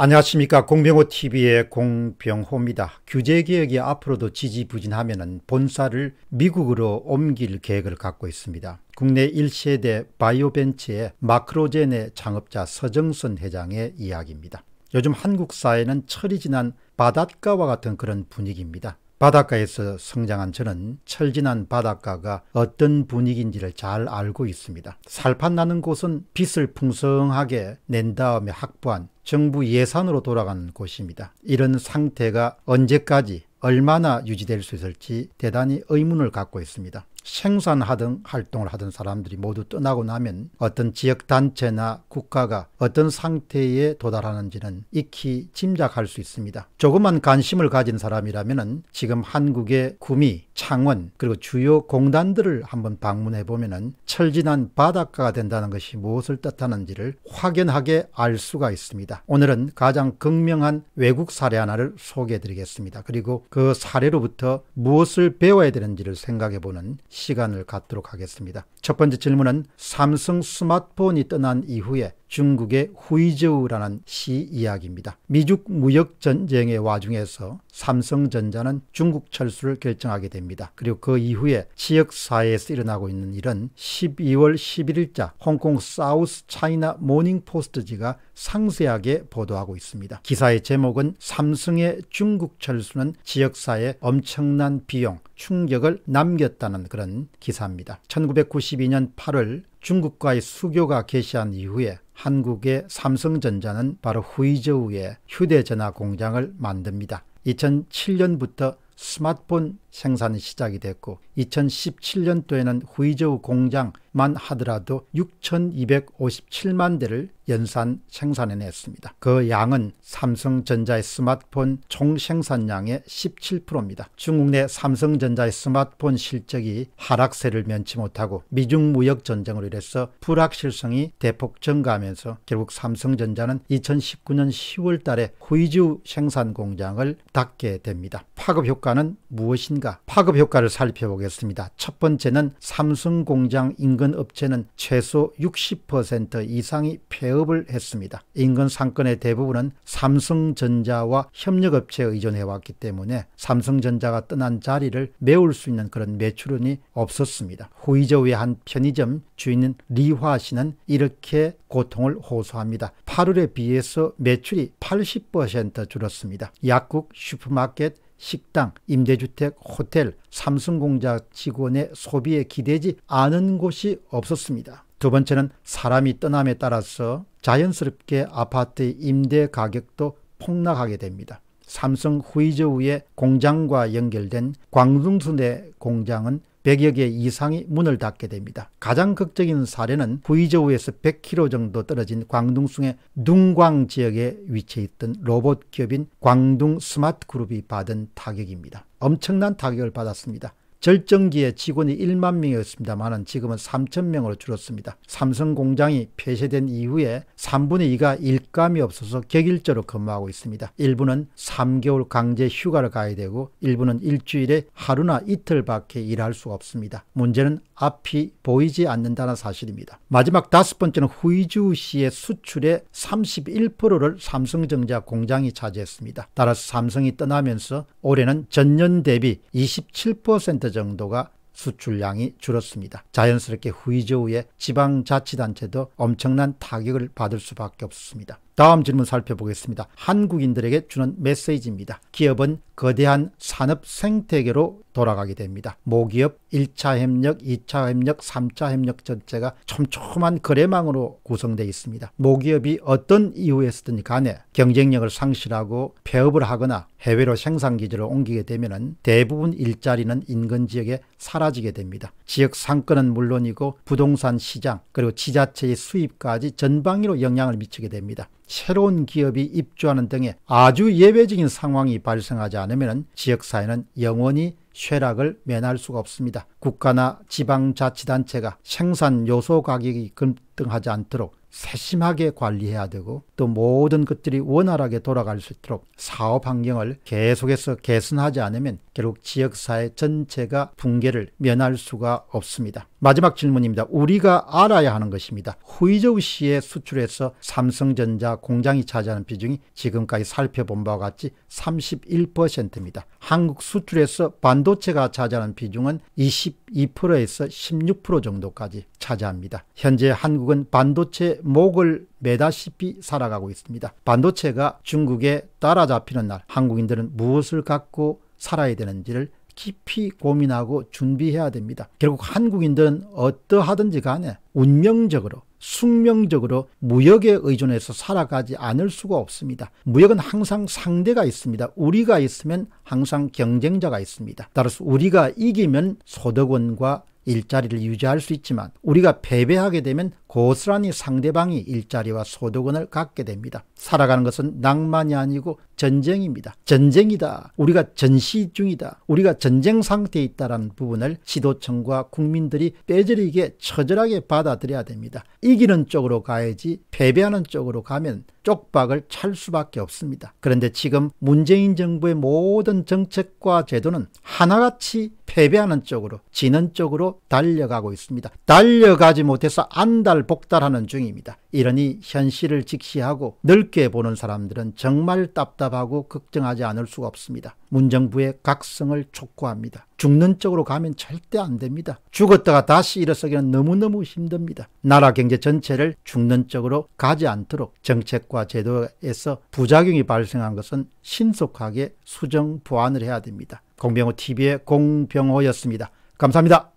안녕하십니까 공병호TV의 공병호입니다. 규제개혁이 앞으로도 지지부진하면 본사를 미국으로 옮길 계획을 갖고 있습니다. 국내 1세대 바이오벤치의 마크로젠의 창업자 서정선 회장의 이야기입니다. 요즘 한국 사회는 철이 지난 바닷가와 같은 그런 분위기입니다. 바닷가에서 성장한 저는 철진한 바닷가가 어떤 분위기인지를 잘 알고 있습니다. 살판 나는 곳은 빛을 풍성하게 낸 다음에 확보한 정부 예산으로 돌아가는 곳입니다. 이런 상태가 언제까지 얼마나 유지될 수 있을지 대단히 의문을 갖고 있습니다. 생산하던 활동을 하던 사람들이 모두 떠나고 나면 어떤 지역단체나 국가가 어떤 상태에 도달하는지는 익히 짐작할 수 있습니다. 조금만 관심을 가진 사람이라면 지금 한국의 구미, 창원 그리고 주요 공단들을 한번 방문해 보면 철진한 바닷가가 된다는 것이 무엇을 뜻하는지를 확연하게 알 수가 있습니다. 오늘은 가장 극명한 외국 사례 하나를 소개해 드리겠습니다. 그리고 그 사례로부터 무엇을 배워야 되는지를 생각해 보는 시간을 갖도록 하겠습니다. 첫 번째 질문은 삼성 스마트폰이 떠난 이후에 중국의 후이저우라는 시 이야기입니다. 미중 무역 전쟁의 와중에서 삼성전자는 중국 철수를 결정하게 됩니다. 그리고 그 이후에 지역 사회에서 일어나고 있는 일은 12월 11일자 홍콩 사우스 차이나 모닝 포스트지가 상세하게 보도하고 있습니다. 기사의 제목은 삼성의 중국 철수는 지역 사회에 엄청난 비용, 충격을 남겼다는 그런 기사입니다. 1990 2012년 8월 중국과의 수교가 개시한 이후에 한국의 삼성전자는 바로 후이저우의 휴대전화 공장을 만듭니다. 2007년부터 스마트폰 생산이 시작이 됐고 2017년도에는 후이저우 공장 만 하더라도 6,257만 대를 연산 생산해냈습니다. 그 양은 삼성전자의 스마트폰 총 생산량의 17%입니다. 중국 내 삼성전자의 스마트폰 실적이 하락세를 면치 못하고 미중 무역 전쟁으로 인해서 불확실성이 대폭 증가하면서 결국 삼성전자는 2019년 10월 달에 후이주 생산 공장을 닫게 됩니다. 파급 효과는 무엇인가? 파급 효과를 살펴보겠습니다. 첫 번째는 삼성 공장 인근 인근 업체는 최소 60% 이상이 폐업을 했습니다. 인근 상권의 대부분은 삼성전자와 협력업체에 의존해왔기 때문에 삼성전자가 떠난 자리를 메울 수 있는 그런 매출원이 없었습니다. 후이저우의 한 편의점 주인 리화 씨는 이렇게 고통을 호소합니다. 8월에 비해서 매출이 80% 줄었습니다. 약국, 슈퍼마켓, 식당, 임대주택, 호텔, 삼성공장 직원의 소비에 기대지 않은 곳이 없었습니다. 두 번째는 사람이 떠남에 따라서 자연스럽게 아파트의 임대 가격도 폭락하게 됩니다. 삼성 후이저우의 공장과 연결된 광둥순의 공장은 100여 개 이상이 문을 닫게 됩니다. 가장 극적인 사례는 구이저우에서 100km 정도 떨어진 광둥숭의 둥광 지역에 위치해 있던 로봇 기업인 광둥 스마트 그룹이 받은 타격입니다. 엄청난 타격을 받았습니다. 절정기에 직원이 1만 명이었습니다만 지금은 3천 명으로 줄었습니다. 삼성 공장이 폐쇄된 이후에 3분의 2가 일감이 없어서 격일제로 근무하고 있습니다. 일부는 3개월 강제 휴가를 가야 되고 일부는 일주일에 하루나 이틀밖에 일할 수가 없습니다. 문제는 앞이 보이지 않는다는 사실입니다. 마지막 다섯 번째는 후이주 시의 수출의 31%를 삼성전자 공장이 차지했습니다. 따라서 삼성이 떠나면서 올해는 전년 대비 27% 10% 정도가 수출량이 줄었습니다. 자연스럽게 후이저우의 지방자치단체도 엄청난 타격을 받을 수밖에 없습니다. 다음 질문 살펴보겠습니다. 한국인들에게 주는 메시지입니다. 기업은 거대한 산업 생태계로 돌아가게 됩니다. 모기업 1차 협력, 2차 협력, 3차 협력 전체가 촘촘한 거래망으로 구성되어 있습니다. 모기업이 어떤 이유에서든 간에 경쟁력을 상실하고 폐업을 하거나 해외로 생산기지를 옮기게 되면 대부분 일자리는 인근 지역에 사라지게 됩니다. 지역 상권은 물론이고 부동산 시장 그리고 지자체의 수입까지 전방위로 영향을 미치게 됩니다. 새로운 기업이 입주하는 등의 아주 예외적인 상황이 발생하지 않 않으면 지역사회는 영원히 쇠락을 면할 수가 없습니다. 국가나 지방자치단체가 생산 요소 가격이 급등하지 않도록 세심하게 관리해야 되고 또 모든 것들이 원활하게 돌아갈 수 있도록 사업 환경을 계속해서 개선하지 않으면 결국 지역사회 전체가 붕괴를 면할 수가 없습니다. 마지막 질문입니다. 우리가 알아야 하는 것입니다. 후이저우 씨의 수출에서 삼성전자 공장이 차지하는 비중이 지금까지 살펴본 바와 같이 31%입니다. 한국 수출에서 반도체가 차지하는 비중은 22%에서 16% 정도까지 차지합니다. 현재 한국은 반도체 목을 매다시피 살아가고 있습니다. 반도체가 중국에 따라잡히는 날 한국인들은 무엇을 갖고 살아야 되는지를 깊이 고민하고 준비해야 됩니다. 결국 한국인들은 어떠하든지 간에 운명적으로 숙명적으로 무역에 의존해서 살아가지 않을 수가 없습니다. 무역은 항상 상대가 있습니다. 우리가 있으면 항상 경쟁자가 있습니다. 따라서 우리가 이기면 소득원과 일자리를 유지할 수 있지만 우리가 패배하게 되면 고스란히 상대방이 일자리와 소득원을 갖게 됩니다. 살아가는 것은 낭만이 아니고 전쟁입니다. 전쟁이다. 우리가 전시 중이다. 우리가 전쟁 상태에 있다라는 부분을 시도청과 국민들이 빼저리게 처절하게 받아들여야 됩니다. 이기는 쪽으로 가야지 패배하는 쪽으로 가면 쪽박을 찰 수밖에 없습니다. 그런데 지금 문재인 정부의 모든 정책과 제도는 하나같이 패배하는 쪽으로 지는 쪽으로 달려가고 있습니다. 달려가지 못해서 안달 복달 하는 중입니다. 이러니 현실을 직시하고 넓게 보는 사람들은 정말 답답하고 걱정하지 않을 수가 없습니다. 문정부의 각성을 촉구합니다. 죽는 쪽으로 가면 절대 안 됩니다. 죽었다가 다시 일어서기는 너무너무 힘듭니다. 나라 경제 전체를 죽는 쪽으로 가지 않도록 정책과 제도에서 부작용이 발생한 것은 신속하게 수정 보완을 해야 됩니다. 공병호 TV의 공병호였습니다. 감사합니다.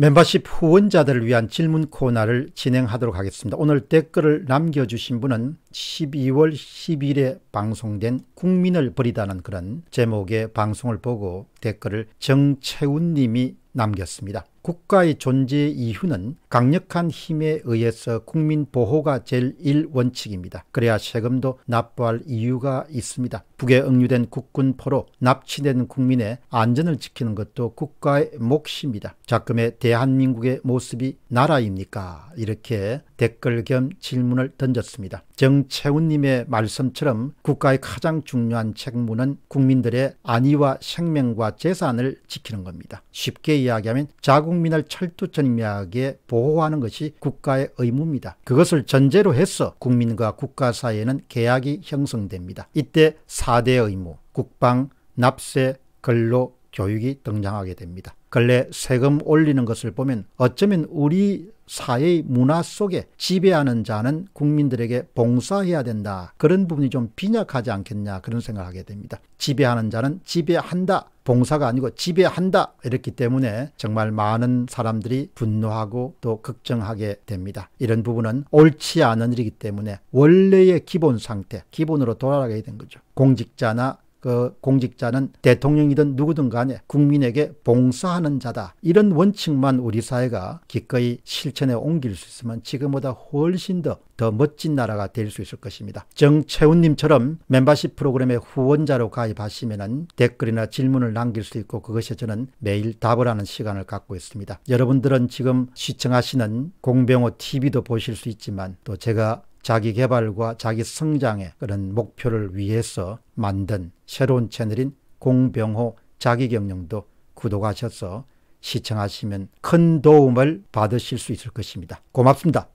멤버십 후원자들을 위한 질문 코너를 진행하도록 하겠습니다. 오늘 댓글을 남겨주신 분은 12월 10일에 방송된 국민을 버리다는 그런 제목의 방송을 보고 댓글을 정채훈 님이 남겼습니다. 국가의 존재 이유는 강력한 힘에 의해서 국민 보호가 제일 일 원칙입니다. 그래야 세금도 납부할 이유가 있습니다. 북에 억류된 국군포로 납치된 국민의 안전을 지키는 것도 국가의 몫입니다. 자금의 대한민국의 모습이 나라입니까? 이렇게 댓글 겸 질문을 던졌습니다. 정채훈님의 말씀처럼 국가의 가장 중요한 책무는 국민들의 안위와 생명과 재산을 지키는 겁니다. 쉽게 이야기하면 자국민을 철두철미하게 보호하는 것이 국가의 의무입니다. 그것을 전제로 해서 국민과 국가 사이에는 계약이 형성됩니다. 이때 4대 의무, 국방, 납세, 근로, 교육이 등장하게 됩니다. 근래 세금 올리는 것을 보면 어쩌면 우리 사회의 문화 속에 지배하는 자는 국민들에게 봉사해야 된다. 그런 부분이 좀 빈약하지 않겠냐 그런 생각을 하게 됩니다. 지배하는 자는 지배한다. 봉사가 아니고 지배한다. 이렇기 때문에 정말 많은 사람들이 분노하고 또 걱정하게 됩니다. 이런 부분은 옳지 않은 일이기 때문에 원래의 기본 상태, 기본으로 돌아가게 된 거죠. 공직자나 그 공직자는 대통령이든 누구든 간에 국민에게 봉사하는 자다. 이런 원칙만 우리 사회가 기꺼이 실천에 옮길 수 있으면 지금보다 훨씬 더, 더 멋진 나라가 될 수 있을 것입니다. 정채훈님처럼 멤버십 프로그램의 후원자로 가입하시면 댓글이나 질문을 남길 수 있고 그것에 저는 매일 답을 하는 시간을 갖고 있습니다. 여러분들은 지금 시청하시는 공병호 TV도 보실 수 있지만 또 제가 자기 개발과 자기 성장의 그런 목표를 위해서 만든 새로운 채널인 공병호 자기경영도 구독하셔서 시청하시면 큰 도움을 받으실 수 있을 것입니다. 고맙습니다.